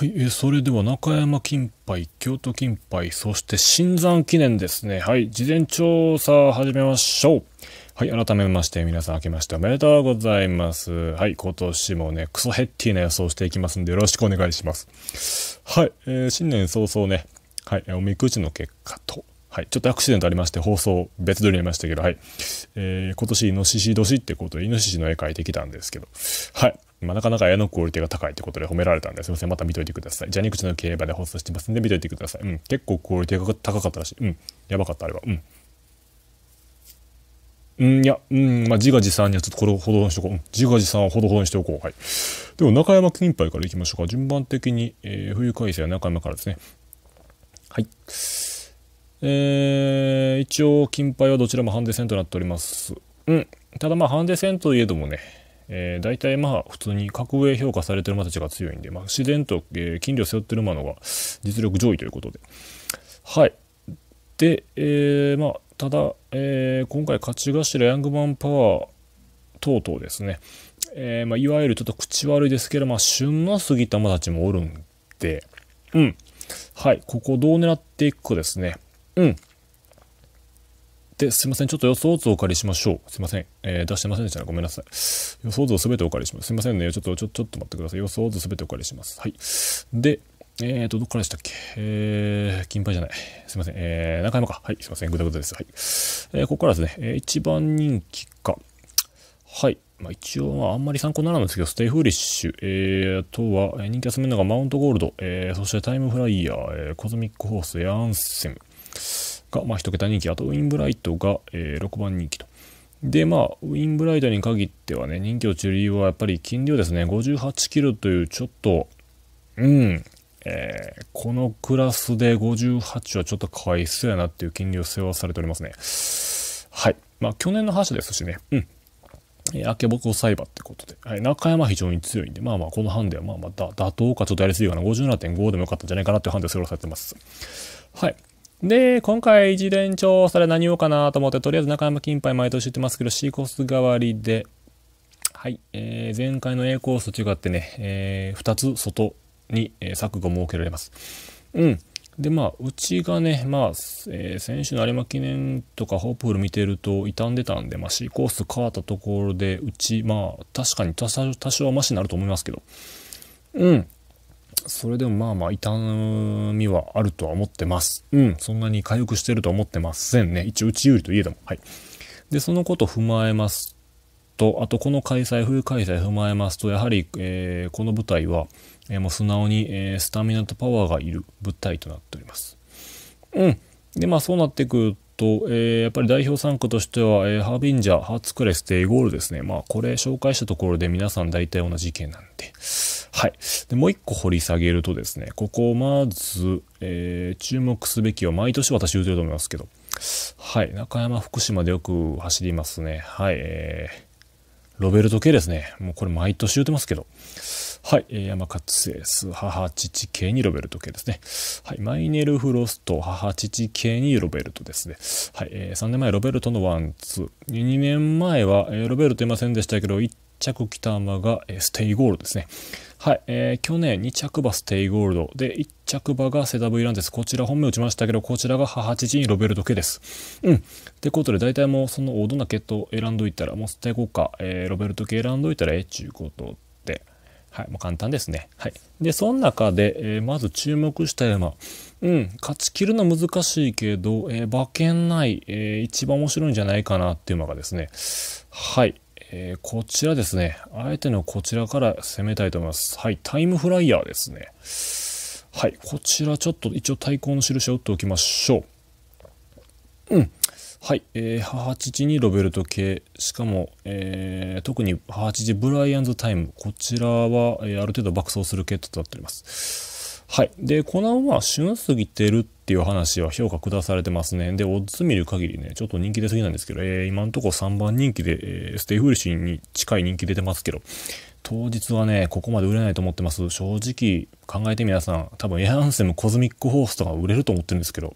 はい、えー、それでは中山金杯、京都金杯、そして新山記念ですね。はい、事前調査を始めましょう。はい、改めまして皆さん明けましておめでとうございます。はい、今年もね、クソヘッティな予想していきますんでよろしくお願いします。はい、えー、新年早々ね、はい、おみくじの結果と、はい、ちょっとアクシデントありまして放送別撮りになりましたけど、はい、えー、今年イノシシ年ってことでイノシシの絵描いてきたんですけど、はい、まあ、なかなか絵のクオリティが高いってことで褒められたんですいません。また見といてください。ジャニクチの競馬で放送してますんで見といてください。うん。結構クオリティが高かったらしい。うん。やばかった、あれは。うん。うん、いや、うん、まあ、自画自賛にはちょっとこれをほどほどにしておこう。うん、自画自賛はほどほどにしておこう。はい。では、中山金杯からいきましょうか。順番的に、えー、冬回正は中山からですね。はい。えー、一応、金杯はどちらもハンデ戦となっております。うん。ただまあ、ハンデ戦といえどもね、えー、大体まあ普通に格上評価されてる馬たちが強いんで、まあ、自然と、えー、金利を背負ってる馬のが実力上位ということで。はい。で、えー、まあ、ただ、えー、今回勝ち頭ヤングマンパワー等々ですね、えー、まあ、いわゆるちょっと口悪いですけど、まあ、旬の過ぎた馬たちもおるんで、うん。はい。ここどう狙っていくかですね。うん。で、すいません。ちょっと予想図をお借りしましょう。すいません。えー、出してませんでしたね。ごめんなさい。予想図をすべてお借りします。すいませんね。ちょっと、ちょ、ちょっと待ってください。予想図すべてお借りします。はい。で、えーと、どっからでしたっけえー、金牌じゃない。すいません。えー、中山か。はい。すいません。ぐだぐだです。はい。えー、ここからですね、えー、一番人気か。はい。まあ、一応、まあ、あんまり参考にならないんですけど、ステイフーリッシュ、えー、あとは、人気集めるのがマウントゴールド、えー、そしてタイムフライヤー、えー、コズミックホース、エアンセム、が、まあ、1桁人気あとウィンブライトが、えー、6番人気と。でまあウィンブライトに限ってはね人気落ちる理由はやっぱり金量ですね58キロというちょっとうんえー、このクラスで58はちょっとかわいそうやなっていう金利を背負わされておりますね。はい。まあ、去年の覇者ですしね。うん。えー、明けぼこ裁判ってことで。はい。中山非常に強いんで、まあまあ、このハンデはまあまあ、妥当かちょっとやりすぎかな。57.5でもよかったんじゃないかなっていうハンデを背負わされてます。はい。で、今回一連調査で何をかなと思って、とりあえず中山金杯毎年言ってますけど、C コース代わりで、はい、えー、前回の A コースと違ってね、えー、2つ外に、えー、錯誤設けられます。うん。で、まあ、うちがね、まあ、えー、選手の有馬記念とかホープフル見てると傷んでたんで、まあ、C コース変わったところで、うち、まあ、確かに多少、多少はマシになると思いますけど、うん。それでもまあまあ痛みはあるとは思ってます。うん、そんなに回復してるとは思ってませんね。一応内有利といえども。はい。で、そのこと踏まえますと、あとこの開催、冬開催踏まえますと、やはり、えー、この舞台は、えー、もう素直に、えー、スタミナとパワーがいる舞台となっております。うん。で、まあそうなってくると、えー、やっぱり代表参加としては、えー、ハービンジャー、ハーツクレス、デイゴールですね。まあ、これ紹介したところで皆さん大体同じ意見なんで、はい。で、もう一個掘り下げるとですね、ここまず、えー、注目すべきは、毎年私言うてると思いますけど、はい。中山、福島でよく走りますね。はい。えー、ロベルト系ですね。もうこれ毎年言うてますけど。はい。山勝エース、母、父系にロベルト系ですね。はい。マイネル・フロスト、母、父系にロベルトですね。はい。えー、3年前、ロベルトのワン、ツー。2年前は、えー、ロベルトいませんでしたけど、1着北間が、えー、ステイゴールですね。はい、えー、去年2着馬ステイゴールドで1着馬がセダブイランです。こちら本命打ちましたけど、こちらが母時にロベルトケです。うん。ってことで、大体もうその王道な決闘選んどいたら、もうステゴか、えー、ロベルト系選んどいたらええっちゅうことで。はい、もう簡単ですね。はい。で、その中で、えー、まず注目した馬。うん、勝ちきるの難しいけど、えー、馬券内、えー、一番面白いんじゃないかなっていう馬がですね。はい。えー、こちらですね。あえてのこちらから攻めたいと思います。はい、タイムフライヤーですね。はい、こちらちょっと一応対抗の印を打っておきましょう。うん。はい、えー、母父にロベルト系、しかも、えー、特に母父ブライアンズタイム、こちらは、えー、ある程度爆走する系となっております。はい。で、このンは、旬すぎてるっていう話は評価下されてますね。で、オッズ見る限りね、ちょっと人気出すぎなんですけど、えー、今んとこ3番人気で、えー、ステイフーリッシュに近い人気出てますけど、当日はね、ここまで売れないと思ってます。正直、考えて皆さん、多分エアンセムコズミックホースとか売れると思ってるんですけど、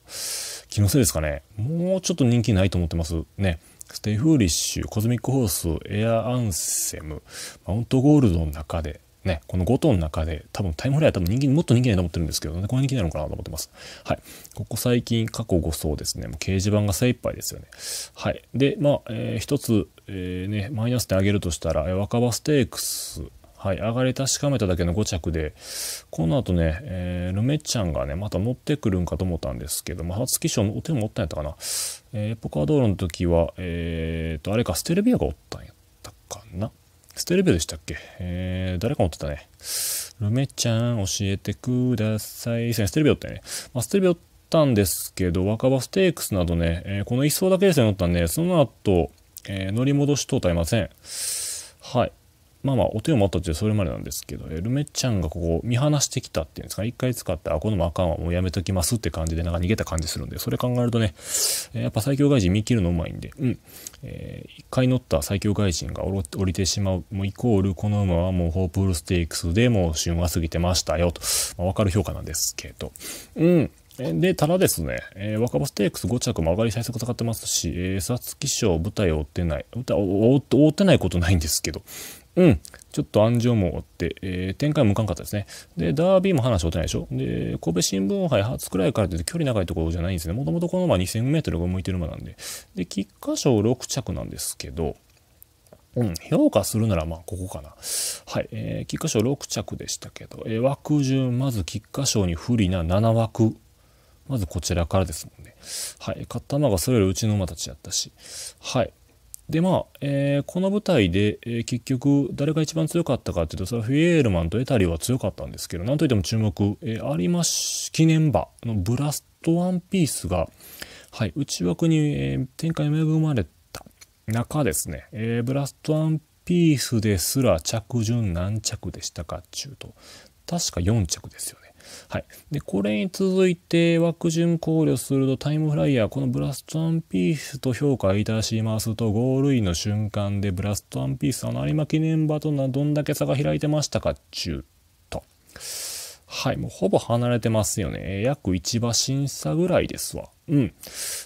気のせいですかね。もうちょっと人気ないと思ってます。ね。ステイフーリッシュ、コズミックホース、エアアンセム、マウントゴールドの中で、ね、この5頭の中で、多分タイムフライは多分人気、もっと人気ないと思ってるんですけどね、この人気なのかなと思ってます。はい。ここ最近、過去5層ですね、もう掲示板が精一杯ですよね。はい。で、まあ、えー、一つ、えー、ね、マイナス点上げるとしたら、若葉ステークス、はい、上がり確かめただけの5着で、この後ね、えー、ルメッゃんがね、また持ってくるんかと思ったんですけど、まあ、初期賞、お手も持ったんやったかな。えー、ポカードールの時は、えー、と、あれか、ステルビアがおったんやったかな。捨てレビでしたっけえー、誰か持ってたね。ルメちゃん、教えてください。以前、ステレビだってね。まあ、ステレビオったんですけど、若葉ステークスなどね、えー、この一層だけですね、乗ったんで、その後、えー、乗り戻しとうたいません。はい。まあまあ、お手を持ったってそれまでなんですけど、ルメちゃんがここ見放してきたっていうんですか、ね、一回使って、あ、このまあかんはもうやめときますって感じで、なんか逃げた感じするんで、それ考えるとね、やっぱ最強外人見切るのうまいんで、うん。えー、一回乗った最強外人が降りてしまう、もうイコール、この馬はもうホープールステークスでもう旬は過ぎてましたよ、と、まあ、わかる評価なんですけど、うん。で、ただですね、えー、若葉ステークス5着も上がり最速使ってますし、えー、皐月賞舞台を追ってない、台を追ってないことないんですけど、うん。ちょっと暗示をも追って、えー、展開向かんかったですね。で、ダービーも話し追ってないでしょ。で、神戸新聞杯初くらいから出て距離長いところじゃないんですね。もともとこの馬2000メートルが向いてる馬なんで。で、菊花賞6着なんですけど、うん、評価するならまあここかな。はい、えー、菊花賞6着でしたけど、えー、枠順、まず菊花賞に不利な7枠。まずこちらからですもんね。はい、勝った馬がそれよりうちの馬たちやったし。はい、でまあ、えー、この舞台で、えー、結局誰が一番強かったかっていうとそれはフィエールマンとエタリは強かったんですけどなんといっても注目、えー、ま馬記念馬のブラストワンピースが、はい、内枠に、えー、展開に恵まれた中ですね、えー、ブラストワンピースですら着順何着でしたかっちゅうと確か4着ですよね。はい、でこれに続いて枠順考慮するとタイムフライヤーこのブラストワンピースと評価いたしますとゴールインの瞬間でブラストワンピースの有馬記念場とどんだけ差が開いてましたかっちゅうと。はい、もうほぼ離れてますよね。約1馬身差ぐらいですわ。うん。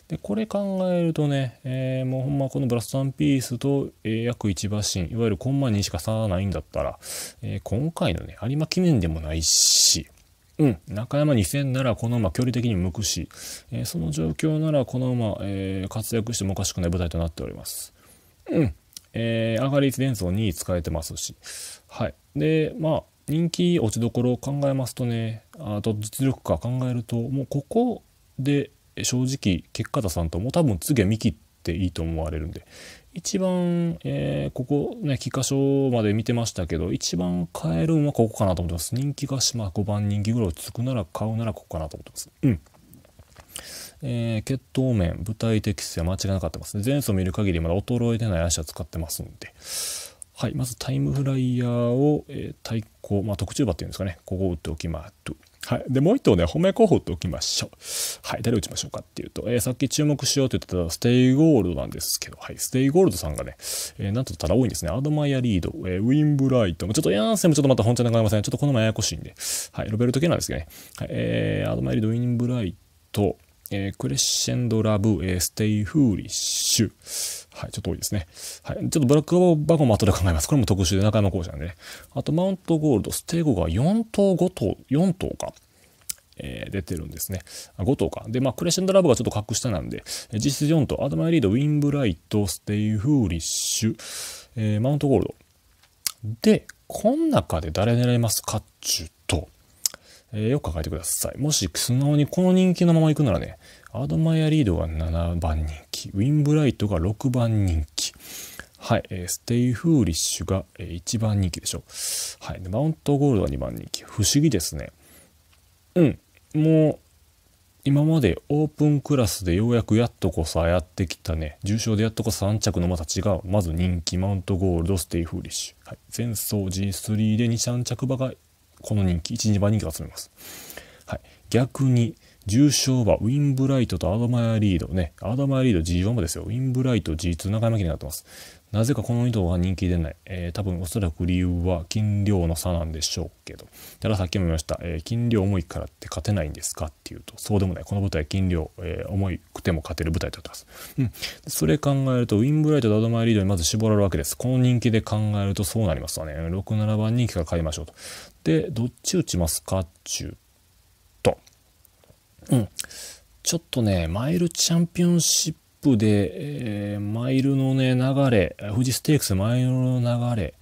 で、これ考えるとね、えー、もうほんまこのブラストワンピースと、えー、約1馬身、いわゆるコンマ2しか差がないんだったら、えー、今回のね、有馬記念でもないし、うん、中山2000ならこの馬距離的に向くし、えー、その状況ならこの馬、えー、活躍してもおかしくない舞台となっております。うん。えー、上連想に使えてますし。はい。で、まあ、人気落ちどころを考えますとね、あと実力か考えると、もうここで正直、結果田さんともう多分次は見切っていいと思われるんで、一番、えー、ここね、菊花賞まで見てましたけど、一番買えるんはここかなと思ってます。人気がし、ま5番人気ぐらいつくなら買うならここかなと思ってます。うん。えー、血統面、舞台的性は間違いなかったですね。前走見る限りまだ衰えてない足は使ってますんで。はい、まずタイムフライヤーを、えー、対抗、まあ、特注馬っていうんですかね、ここを打っておきますはい、でもう1頭ね、褒め候補っておきましょう。はい、誰打ちましょうかっていうと、えー、さっき注目しようと言ってたステイゴールドなんですけど、はい、ステイゴールドさんがね、えー、なんとただ多いんですね。アドマイアリード、えー、ウィンブライト、ちょっとヤンセムちょっとまた本ンなかなかせん、ちょっとこの前ややこしいんで、はい、ロベルト系なんですけどね、はい、えー、アドマイアリード、ウィンブライト、えー、クレッシェンドラブ、えー、ステイフーリッシュ。はい、ちょっと多いですね。はい、ちょっとブラックバゴンも後で考えます。これも特殊で中山講師なんでね。あと、マウントゴールド、ステイ5が4等5等、4等か。えー、出てるんですね。5等か。で、まあ、クレッシェンドラブがちょっと格下なんで、実質4等、アドマイリード、ウィンブライト、ステイフーリッシュ、えー、マウントゴールド。で、こん中で誰狙いますかっちゅうえー、よく考えてください。もし素直にこの人気のまま行くならね、アドマイアリードが7番人気、ウィンブライトが6番人気。はい、えー、ステイフーリッシュが、え1番人気でしょう。はい、マウントゴールドが2番人気。不思議ですね。うん、もう、今までオープンクラスでようやくやっとこさやってきたね、重賞でやっとこ3着の馬たちが、まず人気、マウントゴールド、ステイフーリッシュ。はい、前走 G3 で2、3着馬がこの人気、1、2番人気を集めます。はい。逆に、重賞馬、ウィンブライトとアドマイアリードね、アドマイアリード G1 もですよ、ウィンブライト G2 中山記になってます。なぜかこの2頭は人気出ない。えー、多分おそらく理由は金量の差なんでしょうけど。たださっきも言いました、えー、金量重いからって勝てないんですかっていうと、そうでもない。この舞台金量、えー、重くても勝てる舞台となってます。うん。それ考えると、ウィンブライトとアドマイアリードにまず絞られるわけです。この人気で考えるとそうなりますわね。6、7番人気から買いましょうと。で、どっち打ちますかっちゅうと。うん。ちょっとね、マイルチャンピオンシップで、えー、マイルのね、流れ、富士ステークスマイルの流れ、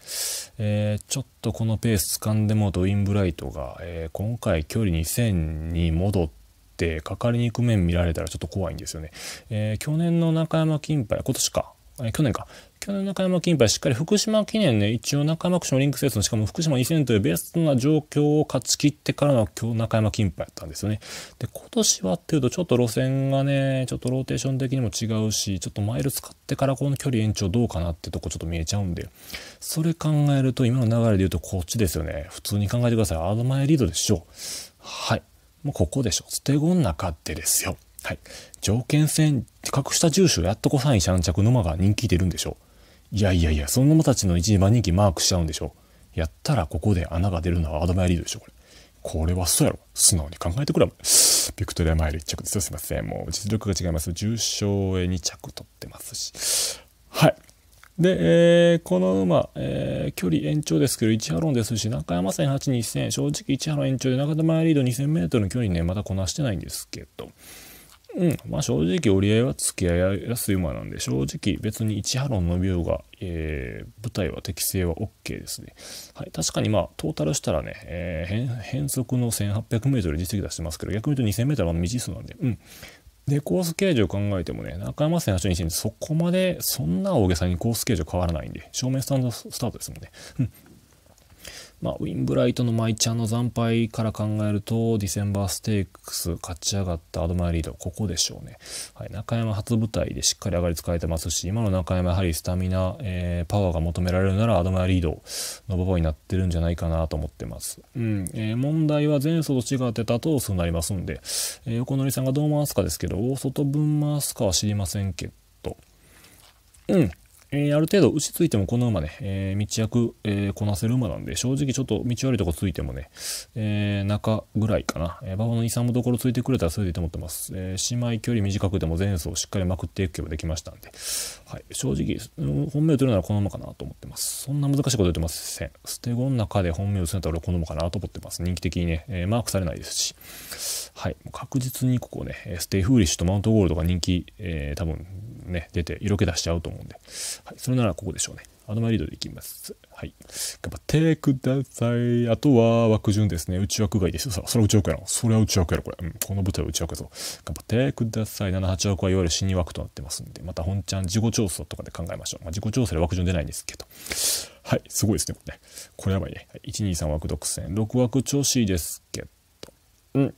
えー、ちょっとこのペース掴んでもドインブライトが、えー、今回距離2000に戻って、かかりに行く面見られたらちょっと怖いんですよね。え去年の中山金杯、今年か、去年か、去年中山金杯しっかり福島記念ね、一応中山区のリンクスでの、しかも福島2000というベストな状況を勝ち切ってからの今日中山金杯やったんですよね。で、今年はっていうとちょっと路線がね、ちょっとローテーション的にも違うし、ちょっとマイル使ってからこの距離延長どうかなってとこちょっと見えちゃうんで、それ考えると今の流れで言うとこっちですよね。普通に考えてください。アドマイリードでしょ。う。はい。もうここでしょ。捨て子ん中ってですよ。はい。条件戦、格下重賞やっとこ3位三着のが人気出るんでしょう。いやいやいや、その馬たちの一番人気マークしちゃうんでしょ。やったらここで穴が出るのはアドマイリードでしょ、これ。これはそうやろ。素直に考えてくれ。ビクトリアマイル1着ですよ。すいません。もう実力が違います。重賞へ2着取ってますし。はい。で、えー、この馬、えー、距離延長ですけど、1ハロンですし、中山戦8、2000、正直1ハロン延長で中田イリード2000メートルの距離ね、まだこなしてないんですけど、うん。まあ正直折り合いは付き合いやすい馬なんで、正直別に1波論伸びが、えー、舞台は適正は OK ですね。はい。確かにまあトータルしたらね、えー、変変速の 1800m 実績出してますけど、逆に言うと 2000m の未知数なんで、うん。で、コース形状を考えてもね、中山線手にしてそこまでそんな大げさにコース形状変わらないんで、正面スタンドスタートですもんね。うん。まあ、ウィンブライトのマイちゃんの惨敗から考えると、ディセンバーステークス勝ち上がったアドマイリード、ここでしょうね。はい、中山初舞台でしっかり上がり使えてますし、今の中山やはりスタミナ、えー、パワーが求められるならアドマイリードの部分になってるんじゃないかなと思ってます。うん、えー、問題は前走と違ってたと数になりますんで、えー、横乗りさんがどう回すかですけど、大外分回すかは知りませんけど、うん、えー、ある程度牛ついてもこの馬ね、えー、道役、えー、こなせる馬なんで、正直ちょっと道悪いとこついてもね、え中ぐらいかな。えー、馬場の勇むところついてくれたらそれでいいと思ってます。え姉妹距離短くても前走しっかりまくっていくけばできましたんで、はい、正直、本命を取るならこの馬かなと思ってます。そんな難しいこと言ってません。捨て子の中で本命を打つならこの馬かなと思ってます。人気的にね、えマークされないですし。はい、確実にここね、ステイフーリッシュとマウントゴールドが人気、えー、多分ね、出て、色気出しちゃうと思うんで、はい、それならここでしょうね。アドマイリードでいきます。はい。頑張ってください。あとは枠順ですね。内枠外ですょ。さそれは内枠やろ。それは内枠やろ、これ。うん。この舞台は内枠やぞ。頑張ってください。7、8枠はいわゆる死に枠となってますんで、また本ちゃん自己調査とかで考えましょう。まあ、自己調査で枠順出ないんですけど。はい。すごいですね、これね。これやばいね。1、2、3枠独占。6枠調子いいですけど。うん。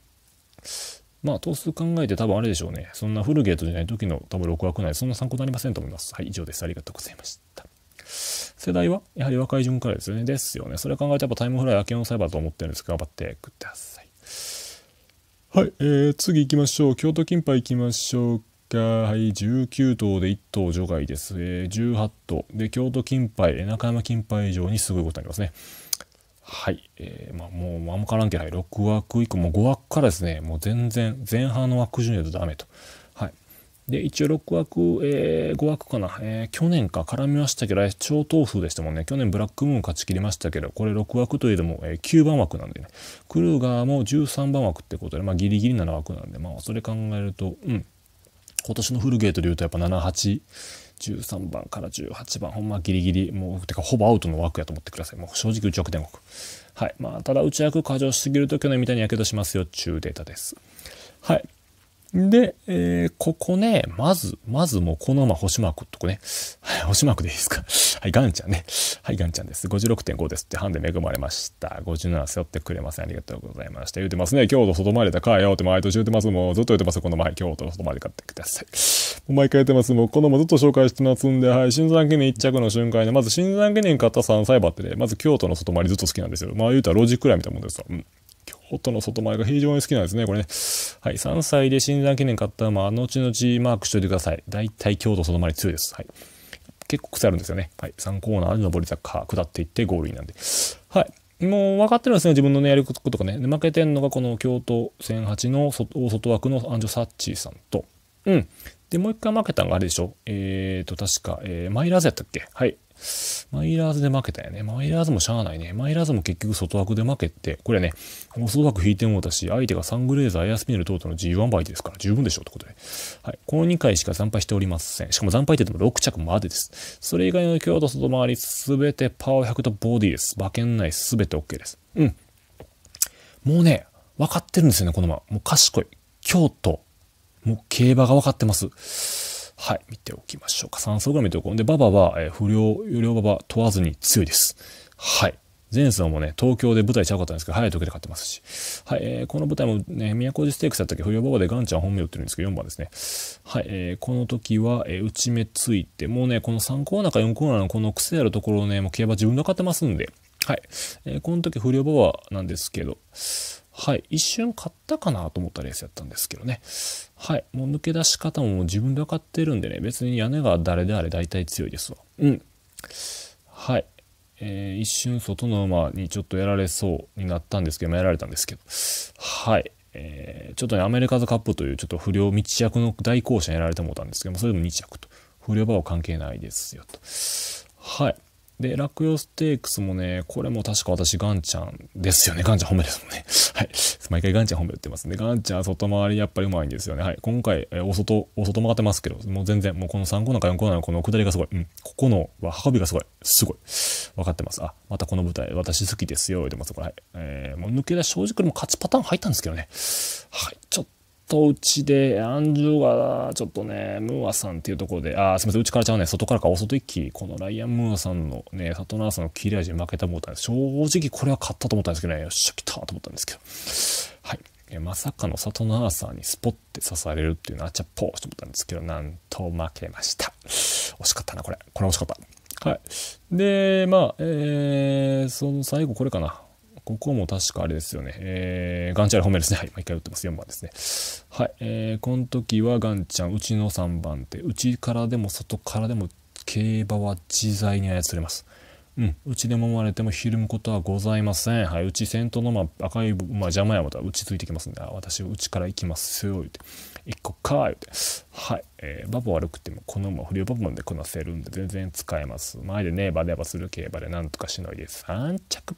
まあ、頭数考えて多分あれでしょうね。そんなフルゲートじゃない時の多分6枠内、そんな参考になりませんと思います。はい、以上です。ありがとうございました。世代はやはり若い順からですよね。ですよね。それ考えてやっぱタイムフライ明けのサイバーと思ってるんですが、頑張ってください。はい、えー、次行きましょう。京都金杯行きましょうか。はい、19頭で1頭除外です。えー、18頭。で、京都金杯、中山金杯以上にすごいことありますね。はい、えーまあ、もう間からんけない6枠以降もう5枠からですねもう全然前半の枠順やとダメと。はい、で一応6枠、えー、5枠かな、えー、去年か絡みましたけど超等数でしたもんね去年ブラックムーン勝ち切りましたけどこれ6枠といえども、えー、9番枠なんでねクルーガーも13番枠ってことで、まあ、ギリギリ7枠なんで、まあ、それ考えると、うん、今年のフルゲートでいうとやっぱ78。13番から18番、ほんまギリギリ、もう、てかほぼアウトの枠やと思ってください。もう正直内枠天国。はい。まあ、ただ内枠過剰しすぎると去年みたいにやけどしますよ、中データです。はい。で、えー、ここね、まず、まずもうこのまま星マークとこね。はい、星マークでいいですか。はい、ガンちゃんね。はい、ガンちゃんです。56.5ですって、ハンデ恵まれました。57背負ってくれません。ありがとうございました。言うてますね。京都外回りだかよって毎年言うてます。もうずっと言うてます。この前、京都外回り買ってください。もう毎回言ってます。もうこのもずっと紹介してますんで、はい、新山記念1着の瞬間で、まず新山記念買った3歳バってね、まず京都の外回りずっと好きなんですよ。まあ言うたらロジックらいみたいなもんですよ。うん京都の外前が非常に好きなんですね、これね。はい、3歳で新山記念買った馬、後々マークしといてください。大体京都外回り強いです。はい。結構癖あるんですよね。はい。3コーナーで上り坂、下っていってゴールインなんで。はい。もう分かってるんですね、自分のね、やることとかね。負けてんのがこの京都1008の外外枠のアンジョ・サッチーさんと、うん。で、もう一回負けたのがあれでしょえーと、確か、えー、マイラーズやったっけはい。マイラーズで負けたよね。マイラーズもしゃあないね。マイラーズも結局外枠で負けて、これね、外枠引いてもうたし、相手がサングレーザー、エアスピネル等との G1 バイトですから十分でしょうってことで。はい。この2回しか惨敗しておりません。しかも惨敗って言っても6着までです。それ以外の強度外回り、すべてパワー100とボディです。馬券内すべて OK です。うん。もうね、分かってるんですよね、このまま。もう賢い。京都、もう競馬が分かってます。はい、見ておきましょうか。3層ぐらい見ておこう。で、馬場は、えー、不良、有料馬場問わずに強いです。はい。前走もね、東京で舞台ちゃうかったんですけど、早い時で勝ってますし。はい、えー、この舞台もね、宮古寺ステークスだったっけ、不良馬場でガンちゃん本命打ってるんですけど、4番ですね。はい、えー、この時は、えー、打ち目ついて、もうね、この3コーナーか4コーナーのこの癖あるところをね、もう競馬自分で勝ってますんで。はい。えー、この時不良馬場なんですけど、はい、一瞬買ったかなと思ったレースやったんですけどね。はい、もう抜け出し方も自分で分かってるんでね、別に屋根が誰であれ大体強いですわ。うん。はい。えー、一瞬外の馬にちょっとやられそうになったんですけど、やられたんですけど。はい。えー、ちょっとね、アメリカズカップというちょっと不良密着の大行者やられてもったんですけども、それでも2着と。不良馬は関係ないですよと。はい。で、落葉ステークスもね、これも確か私、ガンちゃんですよね。ガンちゃん褒めですもんね。はい。毎回ガンちゃん褒めてますね。ガンちゃん外回りやっぱりうまいんですよね。はい。今回、えお外、お外回ってますけど、もう全然、もうこの3コーナーか4コーナーのこの下りがすごい。うん。ここのは運びがすごい。すごい。分かってます。あ、またこの舞台、私好きですよ。言ってます。これ、はい。えー、もう抜け出し、正直これも勝ちパターン入ったんですけどね。はい。ちょっととうちで、アンジュが、ちょっとね、ムーアさんっていうところで、あ、すみません、うちからちゃうね、外からか、お外一気、このライアン・ムーアさんのね、里のさんの切れ味に負けたと思ったんです。正直これは勝ったと思ったんですけどね、よっしゃ、来たと思ったんですけど。はい。えまさかの里のさんにスポって刺されるっていうのは、あちゃっぽーと思ったんですけど、なんと負けました。惜しかったな、これ。これ惜しかった。はい。で、まあ、えー、その最後これかな。ここも確かあれですよね。えー、ガンチャール褒めですね。はい。毎回打ってます。4番ですね。はい。えー、この時はガンちゃん、うちの3番手。うちからでも外からでも競馬は自在に操れます。うん。うちで揉まれてもひるむことはございません。はい。うち先頭の、まあ、赤い、まあ、邪魔やまたうちついてきますんで、あ、私うちから行きますよ。言うて。一個か言うて。はい。えー、バボ悪くてもこのまま不良バボなんでこなせるんで全然使えます。前でね、バデバする競馬でなんとかしのいで3着。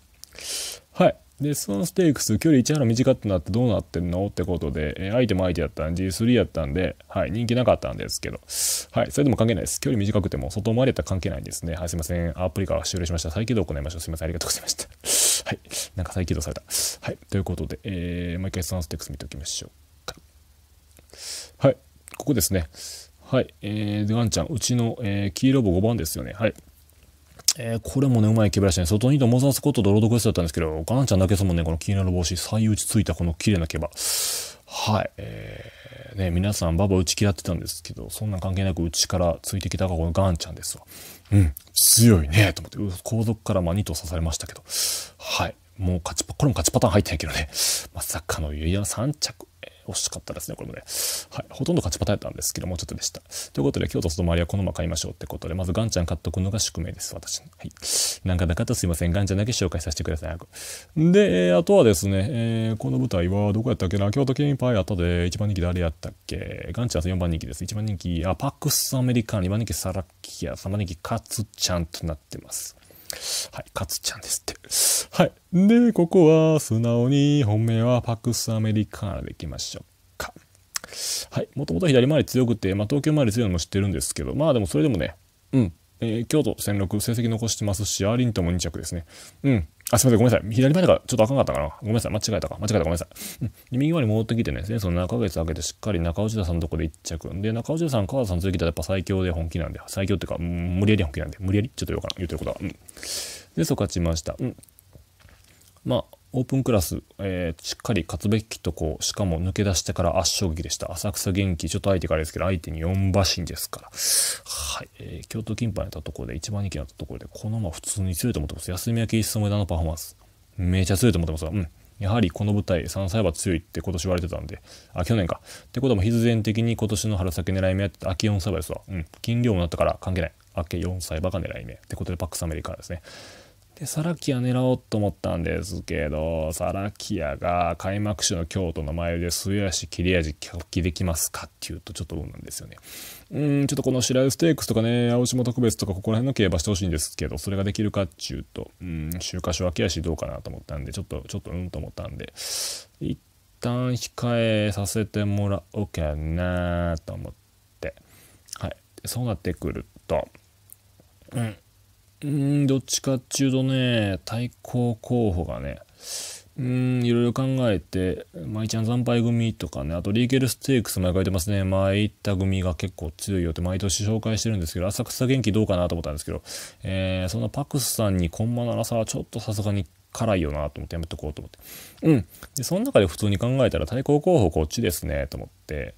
はいでそのステークス距離1原短くなってどうなってんのってことで、えー、相手も相手やったん G3 やったんで、はい、人気なかったんですけど、はい、それでも関係ないです距離短くても外回りやったら関係ないんですねはいすいませんアプリから終了しました再起動行いましょうすいませんありがとうございました はいなんか再起動されたはいということで、えー、もう一回そのステークス見ておきましょうかはいここですねはい、えー、ワンちゃん、うちの、えー、黄色棒5番ですよね。はい。えー、これもね、うまい毛ブラシね。外にとモザースコットとロードクエストだったんですけど、ガンちゃんだけですもんね、この黄色の帽子、再打ちついたこの綺麗な毛羽。はい。えー、ね、皆さん、ババ打ち嫌ってたんですけど、そんな関係なく内からついてきたがこのガンちゃんですわ。うん、強いね、と思って、後続からまあ2頭刺されましたけど、はい。もう勝ちパ、これも勝ちパターン入ってないけどね。まさかの、いや、3着。惜しかったですね、これもね。はい。ほとんど勝ちパターンやったんですけど、もうちょっとでした。ということで、京都外回りはこのまま買いましょうってことで、まずガンちゃん買っとくのが宿命です、私の。はい。なんかなかったすいません。ガンちゃんだけ紹介させてください。で、えあとはですね、えー、この舞台はどこやったっけな京都県民パイあったで、1番人気誰やったっけガンちゃん4番人気です。1番人気、あ、パックスアメリカン、2番人気サラッキア、3番人気カツちゃんとなってます。はい、かつちゃんですって。はい。で、ここは素直に本命はパクスアメリカーナでいきましょうか。はい。もともと左回り強くて、まあ、東京回り強いのも知ってるんですけど、まあでもそれでもね、うん。えー、京都戦六成績残してますし、アーリントンも2着ですね。うん。あ、すみません、ごめんなさい。左前だからちょっとあかんかったかな。ごめんなさい、間違えたか。間違えた、ごめんなさい。うん、右側に戻ってきてね、その中月開けてしっかり中内田さんのとこで一着。で、中内田さん、川田さん続きたらやっぱ最強で本気なんで、最強っていうか、うん、無理やり本気なんで、無理やりちょっとおうかな、言ってることは。うん。で、そう勝ちました。うん。まあ、オープンクラス、えー、しっかり勝つべきとこ、しかも抜け出してから圧勝劇でした。浅草元気、ちょっと相手からですけど、相手に4馬身ですから。はい。えー、京都金杯にったところで、一番人気になったところで、このまま普通に強いと思ってます。休み明け一層目だのパフォーマンス。めちゃ強いと思ってますわ。うん。やはりこの舞台、3歳馬強いって今年言われてたんで、あ、去年か。ってことも必然的に今年の春先狙い目やって、秋4歳馬ですわ。うん。金量もなったから関係ない。明け4歳馬が狙い目。ってことで、パックスアメリカですね。で、サラキア狙おうと思ったんですけど、サラキアが開幕手の京都の前で末足切れ味発揮できますかっていうとちょっとどうなんですよね。うん、ちょっとこの白湯ステークスとかね、青島特別とかここら辺の競馬してほしいんですけど、それができるかっちゅうと、うん、週刊誌脇やしどうかなと思ったんで、ちょっと、ちょっとうんと思ったんで、一旦控えさせてもらおうかなと思って、はい。そうなってくると、うん。うん、どっちかっていうとね、対抗候補がね、うん、いろいろ考えて、舞ちゃん惨敗組とかね、あとリーケルステークスも描いてますね。まあ、いった組が結構強いよって毎年紹介してるんですけど、浅草元気どうかなと思ったんですけど、えー、そんなパクスさんにコンマの荒さはちょっとさすがに辛いよなと思ってやめとこうと思ってうんでその中で普通に考えたら対抗候補こっちですねと思って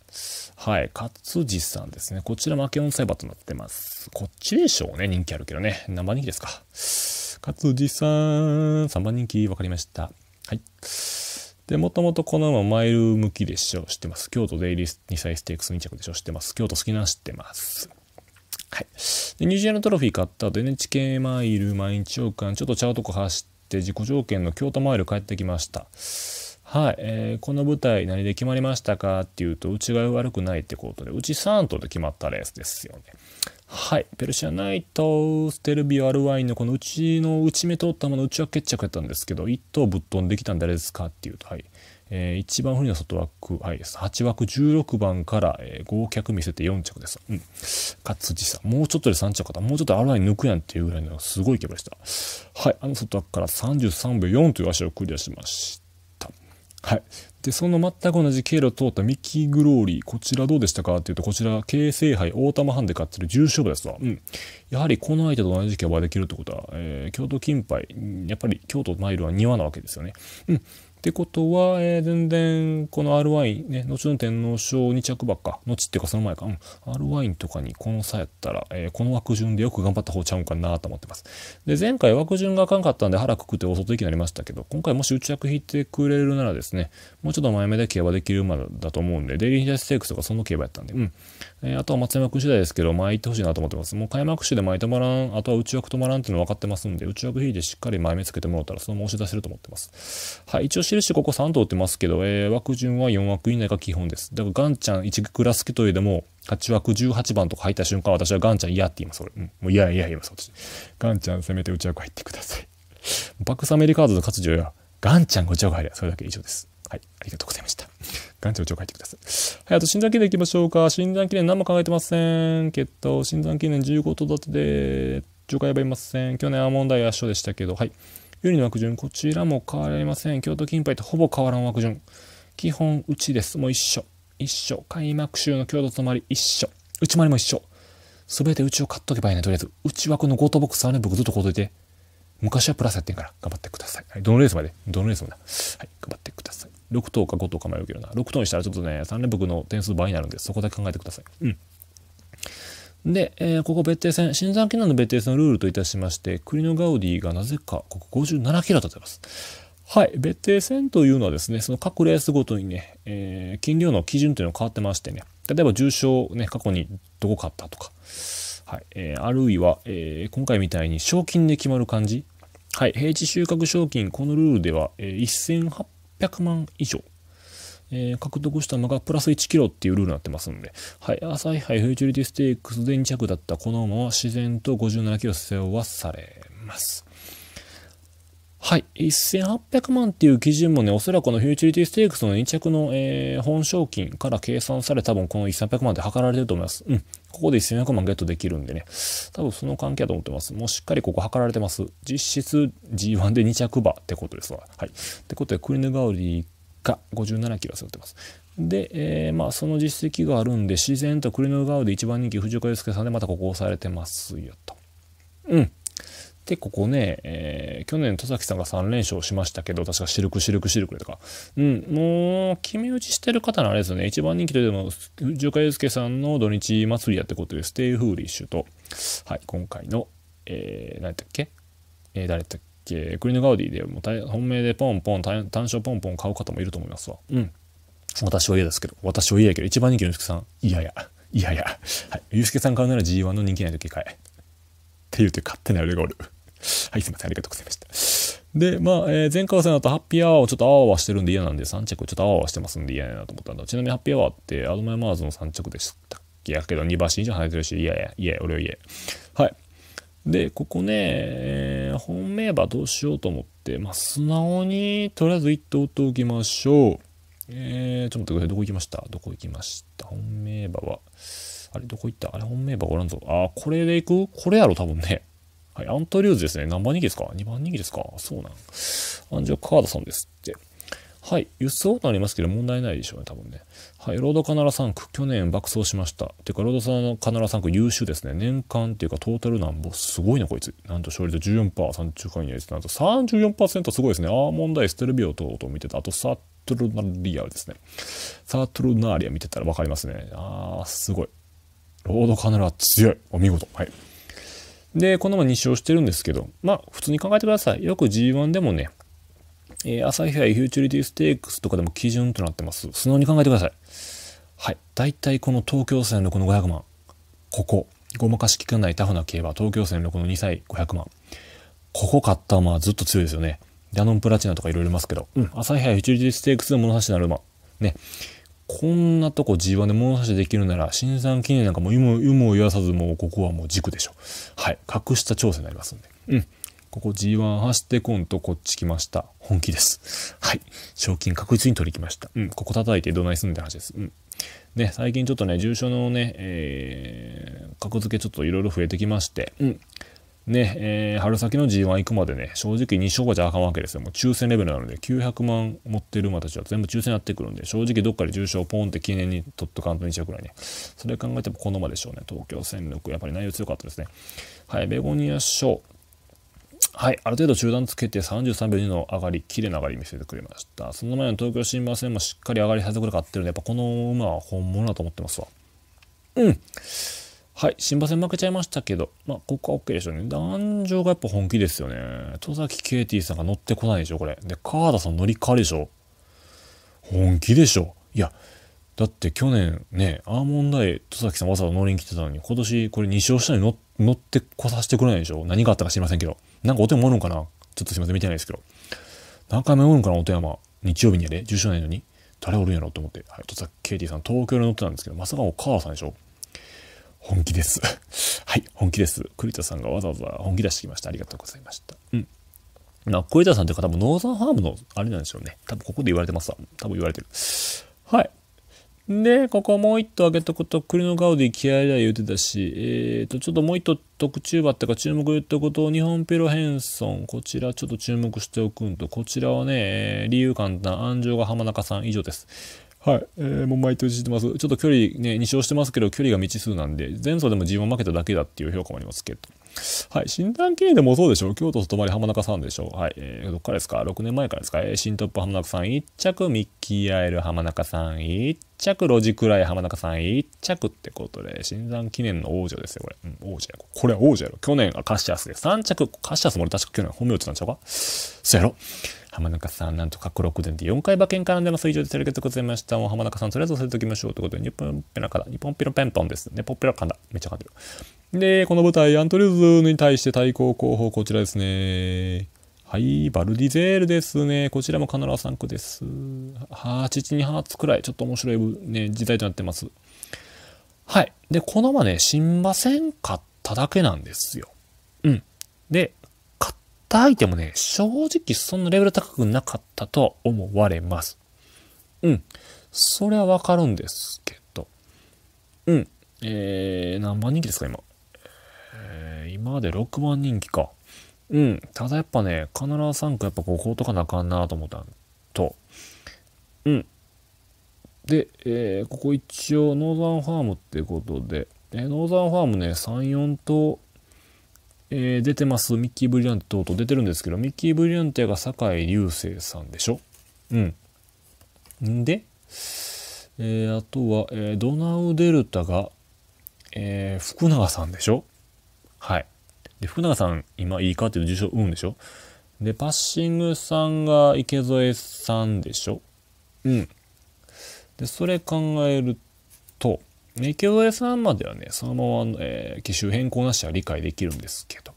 はい勝地さんですねこちら負け音サイとなってますこっちでしょうね人気あるけどね何番人気ですか勝地さん3番人気分かりましたはいで、もともとこのまマイル向きでしょ、知ってます。京都デイリー2歳ステークス2着でしょ、知ってます。京都好きな知ってます。はい。で、ニュージーランドトロフィー買った後、NHK マイル毎日王冠、ちょっとチャうとこ走して自己条件の京都マイル帰ってきました。はい、えー、この舞台何で決まりましたかっていうと、うちが悪くないってことで、うち3頭で決まったレースですよね。はい、ペルシアナイト、ステルビオ、アルワインのこのうちの内目通ったもの、うちは決着やったんですけど、1頭ぶっ飛んできたんであれですかっていうと、はい。えー、一番不利な外枠、はい、8枠16番から、えー、合脚見せて4着です。うん。勝地さん、もうちょっとで3着かもうちょっと RI 抜くやんっていうぐらいのすごいキャでした。はい、あの外枠から33秒4という足をクリアしました。はい。で、その全く同じ経路を通ったミッキー・グローリー、こちらどうでしたかっていうと、こちら、京成杯大玉ハンデ勝ってる重勝負ですわ。うん。やはりこの相手と同じ競馬できるってことは、えー、京都金杯、やっぱり京都マイルは庭なわけですよね。うん。ってことは、えー、全然、この RY、ね、後の天皇賞2着ばっか、後っていうかその前か、うん、RY とかにこの差やったら、えー、この枠順でよく頑張った方ちゃうんかなと思ってます。で、前回枠順があかんかったんで腹くくって遅い行きになりましたけど、今回もし打ち役引いてくれるならですね、もうちょっと前目で競馬できる馬だと思うんで、デイリーヒダステークスとかその競馬やったんで、うん。えー、あとは松山君次第ですけど、前行ってほしいなと思ってます。もう開幕手で前止まらん、あとは内枠止まらんっていうの分かってますんで、内枠引いてしっかり前目つけてもらったら、そのまま押し出せると思ってます。はい、一応印ここ3通ってますけど、えー、枠順は4枠以内が基本です。だからガンちゃん1クラスケといでも、8枠18番とか入った瞬間、私はガンちゃん嫌って言います、俺。うん。もう嫌嫌言います、私。ガンちゃんせめて内枠入ってください。バックサメリカードの活動や、ガンちゃんうちわく入りゃ、それだけ以上です。はい。ありがとうございました。ガンちゃんうちく入ってください。はい。あと、診断記念いきましょうか。診断記念何も考えてません。決闘、診断記念15とだてで、回やはいません。去年は問題圧勝でしたけど、はい。よりの枠順、こちらも変わりません。京都金杯とほぼ変わらん枠順。基本、うちです。もう一緒。一緒。開幕週の京都とまり一緒。内回りも一緒。すべてうちを買っとけばいいね、とりあえず。うちはこのゴートボックスはね、僕ずっとこうといて。昔はプラスやってんから、頑張ってください。はい、どのレースまでどのレースまではい、頑張ってください。6等か5等か迷うけどな。6等にしたらちょっとね、3連複の点数倍になるんで、そこだけ考えてください。うん。で、えー、ここ別邸戦、新山記念の別邸戦のルールといたしまして、国のガウディがなぜか、ここ57キロ立てます。はい、別邸戦というのはですね、その各レースごとにね、えー、金量の基準というのが変わってましてね、例えば重賞ね、過去にどこ買ったとか、はい、えー、あるいは、えー、今回みたいに賞金で決まる感じ、はい、平地収穫賞金、このルールでは、えー、1800万以上えー、獲得したのがプラス1キロっていうルールになってますんで、はい、朝日杯フューチュリティステークスで2着だったこの馬は自然と57キロ背負わされます。はい。1800万っていう基準もね、おそらくこのフューチュリティステークスの2着の、えー、本賞金から計算され、多分この1300万で測られてると思います。うん。ここで1400万ゲットできるんでね。多分その関係だと思ってます。もうしっかりここ測られてます。実質 G1 で2着馬ってことですわ。はい。ってことで、クリヌガウリ果57キロ背負ってます。で、えー、まあその実績があるんで自然と栗の側で一番人気藤岡祐介さんでまたここ押されてますよと。うん。で、ここね、えー、去年戸崎さんが3連勝しましたけど、確かシルクシルクシルクとか。うん、もう、決め打ちしてる方のあれですよね。一番人気というのも、藤岡祐介さんの土日祭りやってことで、ステイフーリッシュと、はい、今回の、えー、何やっけえー、誰だっけけクリーヌ・ガウディでも本命でポンポン単勝ポンポン買う方もいると思いますわうん私は嫌ですけど私は嫌やけど一番人気のユースケさん嫌やいやいや、はい、ユースケさん買うなら G1 の人気ない時買えって言うて勝手な俺がおるはいすいませんありがとうございましたで、まあ、えー、前回戦だとハッピーアワーをちょっとあわはしてるんで嫌なんで3着ちょっとあわはしてますんで嫌やなと思ったんだちなみにハッピーアワーってアドマイマーズの3着でしたっけやけど2馬身以上跳ねてるし嫌や嫌や俺は嫌はいで、ここね、えー、本命馬どうしようと思って、まあ、素直に、とりあえず一頭打っておきましょう。えー、ちょっと待ってください。どこ行きましたどこ行きました本命馬は。あれ、どこ行ったあれ、本命馬おらんぞ。あこれで行くこれやろ、多分ね。はい、アントリューズですね。何番人気ですか ?2 番人気ですかそうなん。アンジョ・カードさんですって。はい、輸送となりますけど問題ないでしょうね、多分ね。はい、ロードカナラ3区、去年爆走しました。てか、ロードさんのカナラ3区優秀ですね。年間っていうか、トータルなんぼ、すごいな、こいつ。なんと勝率14%、30回以内です。なんと34%すごいですね。アーモンダイステルビオ等々見てた。あと、サトルナリアですね。サートルナリア見てたら分かりますね。あー、すごい。ロードカナラ強い。お見事。はい。で、このまま2勝してるんですけど、まあ、普通に考えてください。よく G1 でもね、えー、朝日杯フューチュリティステークスとかでも基準となってます。素直に考えてください。はい。大体この東京戦のこの500万。ここ。ごまかしきかないタフな競馬。東京戦のこの2歳500万。ここ買った馬はずっと強いですよね。ダノンプラチナとかいろいろいますけど。うん。朝日杯フューチュリティステークスで物差しになる馬。ね。こんなとこ G1 で物差しできるなら、新山記念なんかもう有無を言わさずもうここはもう軸でしょ。はい。格下調整になりますんで。うん。ここ G1 走ってこんとこっち来ました。本気です。はい。賞金確実に取りきました。うん。ここ叩いてどないすんって話です。うん。ね、最近ちょっとね、重症のね、えー、格付けちょっといろいろ増えてきまして、うん。ね、えー、春先の G1 行くまでね、正直2勝じゃあかんわけですよ。もう抽選レベルなので、900万持ってる馬たちは全部抽選やってくるんで、正直どっかで重賞ポンって記念に取っとかんと2勝くらいね。それ考えてもこの馬でしょうね。東京戦力、やっぱり内容強かったですね。はい、ベゴニア賞。はい、ある程度中断つけて33秒2の上がり、綺麗な上がり見せてくれました。その前の東京新馬戦もしっかり上がりて速で勝ってるんで、やっぱこの馬は本物だと思ってますわ。うん。はい、新馬戦負けちゃいましたけど、まあ、ここは OK でしょうね。壇上がやっぱ本気ですよね。戸崎ケイティさんが乗ってこないでしょ、これ。で、川田さん乗り換えでしょ。本気でしょ。いや、だって去年ね、アーモンドアイ、戸崎さんわざわざ乗りに来てたのに、今年これ2勝したのに乗ってこさせてくれないでしょ。何があったか知りませんけど。なんかお手もおるのかなちょっとすいません、見てないですけど。何回もおるんかな、お手山。日曜日にやで、住所ないのに。誰おるんやろと思って。はい、とさ、ケイティさん、東京に乗ってたんですけど、まさかお母さんでしょ本気です。はい、本気です。栗田さんがわざわざ本気出してきました。ありがとうございました。うん。な、栗田さんていうか多分ノーザンハームの、あれなんでしょうね。多分ここで言われてますわ。多分言われてる。はい。で、ここもう一頭開げとくと、栗のガウディ気合だ言うてたし、えっ、ー、と、ちょっともう一頭特注馬ってか注目言ってことを日本ペロヘンソン、こちらちょっと注目しておくんと、こちらはね、理由簡単、安城が浜中さん以上です。はい、えー、もう毎年してます。ちょっと距離ね、2勝してますけど、距離が未知数なんで、前走でも自分負けただけだっていう評価もありますけど。はい、診断経営でもそうでしょう。京都外回り浜中さんでしょう。はい、えー、どっからですか ?6 年前からですかえー、新トップ浜中さん1着、ミッキーアイル浜中さん1着、ロジクライ浜中さん1着ってことで、新山記念の王女ですよ、これ。うん、王者や。これ王者やろ。去年、はカシアスで3着。カシアスも俺確か去年本名打っなんちゃうかそうやろ。浜中さん、なんと各6点で4回馬券からでの水上で手レけてございました。もう浜中さん、とりあえず忘れておきましょう。ということで、ポ本ペラから、ポ本ペラペンポンです。ね、ポッピラカンだ。めっちゃ噛んでる。で、この舞台、アントルーズに対して対抗候補、こちらですね。はい、バルディゼールですね。こちらもカナラ3区です。8、2発くらい、ちょっと面白い、ね、時代となってます。はい。で、このまね、死んません買っただけなんですよ。うん。で、買った相手もね、正直そんなレベル高くなかったとは思われます。うん。それはわかるんですけど。うん。えー、何番人気ですか、今。今まで6番人気か。うん。ただやっぱね、カナ3区やっぱこことかなあかんなと思ったんと。うん。で、えー、ここ一応ノーザンファームってことで、えー、ノーザンファームね、3、4と、えー、出てます。ミッキー・ブリアンテとと出てるんですけど、ミッキー・ブリアンテが酒井隆星さんでしょうん。んで、えー、あとは、えー、ドナウデルタが、えー、福永さんでしょはい。で、福永さん、今、いいかっていう受賞、うんでしょで、パッシングさんが池添さんでしょうん。で、それ考えると、池添さんまではね、そのまま、えー、機種変更なしは理解できるんですけど、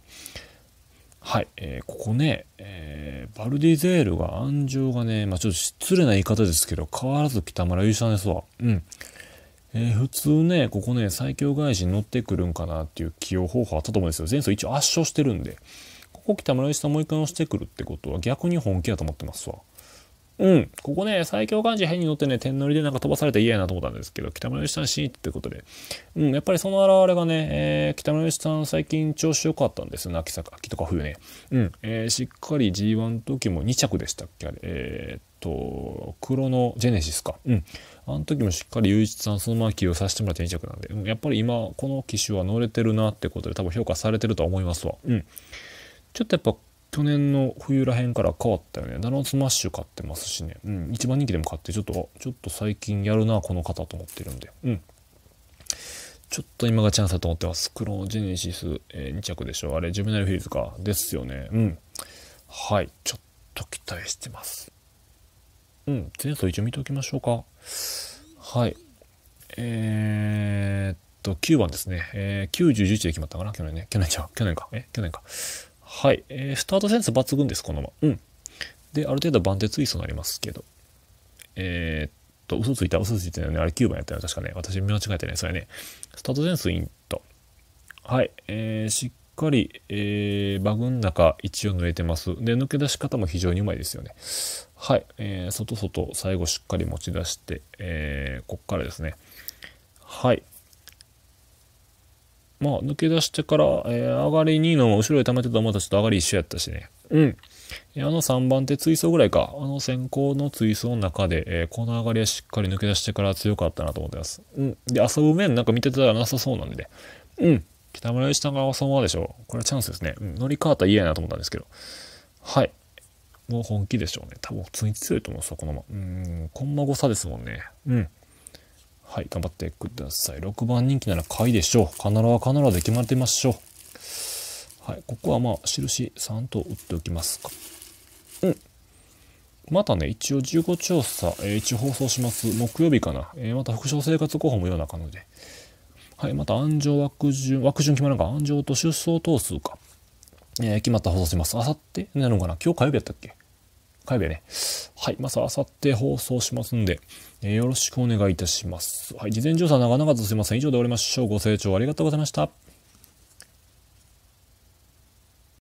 はい、えー、ここね、えー、バルディゼールが、安城がね、まあちょっと失礼な言い方ですけど、変わらず北村優さんですわ。うん。えー、普通ね、ここね、最強外人に乗ってくるんかなっていう起用方法あったと思うんですよ。前走一応圧勝してるんで。ここ北村石さんもう一回押してくるってことは逆に本気やと思ってますわ。うん。ここね、最強外字変に乗ってね、点乗りでなんか飛ばされて嫌やなと思ったんですけど、北村義さん死にってことで。うん、やっぱりその表れがね、えー、北村義さん最近調子良かったんですよ、秋秋とか冬ね。うん、えー、しっかり G1 の時も2着でしたっけあれ。えー、っと、黒のジェネシスか。うん。あの時もしっかり雄一さんそのまま起用させてもらって2着なんで、やっぱり今、この機種は乗れてるなってことで多分評価されてるとは思いますわ。うん。ちょっとやっぱ去年の冬らへんから変わったよね。ダノンスマッシュ買ってますしね。うん。一番人気でも買って、ちょっと、ちょっと最近やるな、この方と思ってるんで。うん。ちょっと今がチャンスだと思ってます。クロージェネシス、えー、2着でしょ。あれ、ジュビナルフィーズか。ですよね。うん。はい。ちょっと期待してます。うん。前走一応見ておきましょうか。はい。えー、っと、9番ですね。えー、90、11で決まったかな去年ね。去年じゃ、去年か。え去年か。はい。えー、スタートセンス抜群です、このまま。うん。で、ある程度番手ツイストになりますけど。えー、っと、嘘ついた、嘘ついたよね。あれ9番やったよね。確かね。私見間違えてね。それね。スタートセンスインと。はい。えー、しっかり、えー、バグの中1を濡れてます。で、抜け出し方も非常にうまいですよね。はい、えー、外外最後しっかり持ち出して、えー、こっからですねはいまあ抜け出してから、えー、上がり2の後ろで溜めてたまたちょっと上がり一緒やったしねうんあの3番手追走ぐらいかあの先行の追走の中で、えー、この上がりはしっかり抜け出してから強かったなと思ってます、うん、で遊ぶ面なんか見てたらなさそうなんで、うん北村さんが遊のまでしょうこれはチャンスですね、うん、乗り換わったら嫌やなと思ったんですけどはいもう本気でしょうね。多分普通に強いと思うんですよ、このまま。うん、コンマ誤差ですもんね。うん。はい、頑張ってください。6番人気なら下位でしょう。カナラは必ずで決まってみましょう。はい、ここはまあ、印3と打っておきますか。うん。またね、一応15調査、えー、一応放送します。木曜日かな。えー、また副賞生活候補もような感じで。はい、また、安城枠順、枠順決まらんか、安城と出走頭数か。えー、決まった放送します。あさってなのかな今日火曜日やったっけ火曜日はね、はい、まずあさって放送しますんで、えー、よろしくお願いいたします。はい、事前調査長々とすいません。以上で終わりましょう。ご清聴ありがとうございました。